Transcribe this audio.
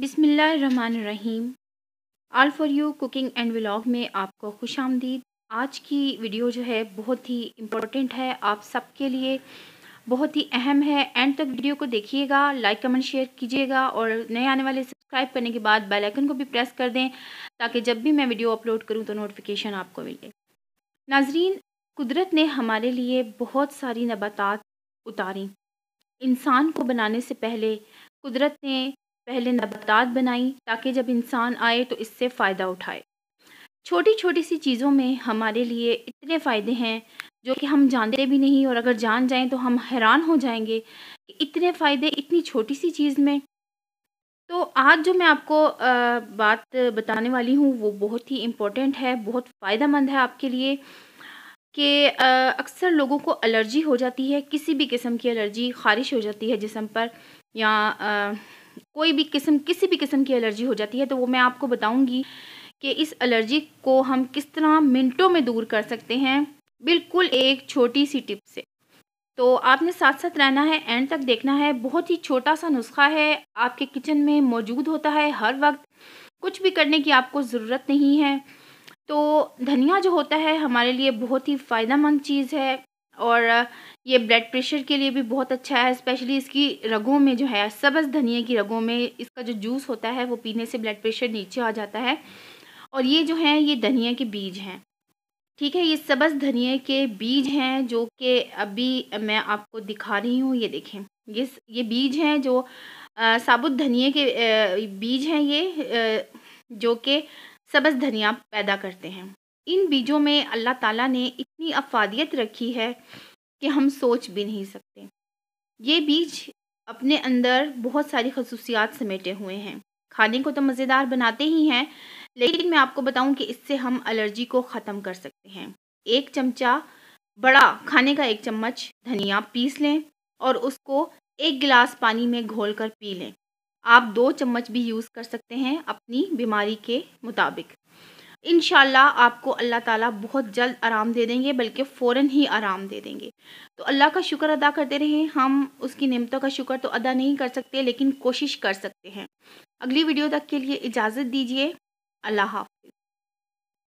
बिसमीम all for you cooking and vlog में आपको खुश आमदीद आज की वीडियो जो है बहुत ही इम्पोर्टेंट है आप सबके लिए बहुत ही अहम है एंड तक वीडियो को देखिएगा लाइक कमेंट शेयर कीजिएगा और नए आने वाले सब्सक्राइब करने के बाद बेल आइकन को भी प्रेस कर दें ताकि जब भी मैं वीडियो अपलोड करूं तो नोटिफिकेशन आपको मिले नाजरीन कुदरत ने हमारे लिए बहुत सारी नबातात उतारी इंसान को बनाने से पहले कुदरत ने पहले नबतात बनाई ताकि जब इंसान आए तो इससे फ़ायदा उठाए छोटी छोटी सी चीज़ों में हमारे लिए इतने फ़ायदे हैं जो कि हम जानते भी नहीं और अगर जान जाएं तो हम हैरान हो जाएंगे कि इतने फ़ायदे इतनी छोटी सी चीज़ में तो आज जो मैं आपको बात बताने वाली हूँ वो बहुत ही इम्पोर्टेंट है बहुत फ़ायदा मंद है आपके लिए कि अक्सर लोगों को एलर्जी हो जाती है किसी भी किस्म की एलर्जी खारिश हो जाती है जिसम पर या आ, कोई भी किस्म किसी भी किस्म की एलर्जी हो जाती है तो वो मैं आपको बताऊंगी कि इस एलर्जी को हम किस तरह मिनटों में दूर कर सकते हैं बिल्कुल एक छोटी सी टिप से तो आपने साथ साथ रहना है एंड तक देखना है बहुत ही छोटा सा नुस्खा है आपके किचन में मौजूद होता है हर वक्त कुछ भी करने की आपको ज़रूरत नहीं है तो धनिया जो होता है हमारे लिए बहुत ही फ़ायदा मंद चीज़ है और ये ब्लड प्रेशर के लिए भी बहुत अच्छा है स्पेशली इसकी रगों में जो है सब्ज़ धनिया की रगों में इसका जो जूस होता है वो पीने से ब्लड प्रेशर नीचे आ जाता है और ये जो है ये धनिया के बीज हैं ठीक है ये सब्ज़ धनिया के बीज हैं जो कि अभी मैं आपको दिखा रही हूँ ये देखें ये ये बीज हैं जो आ, साबुत धनिया के आ, बीज हैं ये आ, जो कि सब्ज़ धनिया पैदा करते हैं इन बीजों में अल्लाह ताला ने इतनी अफादियत रखी है कि हम सोच भी नहीं सकते ये बीज अपने अंदर बहुत सारी खसूसियात समेटे हुए हैं खाने को तो मज़ेदार बनाते ही हैं लेकिन मैं आपको बताऊं कि इससे हम एलर्जी को ख़त्म कर सकते हैं एक चमचा बड़ा खाने का एक चम्मच धनिया पीस लें और उसको एक गिलास पानी में घोल कर पी लें आप दो चम्मच भी यूज़ कर सकते हैं अपनी बीमारी के मुताबिक इन आपको अल्लाह ताला बहुत जल्द आराम दे देंगे बल्कि फ़ौर ही आराम दे देंगे तो अल्लाह का शुक्र अदा करते रहें हम उसकी नियमतों का शुक्र तो अदा नहीं कर सकते लेकिन कोशिश कर सकते हैं अगली वीडियो तक के लिए इजाज़त दीजिए अल्लाह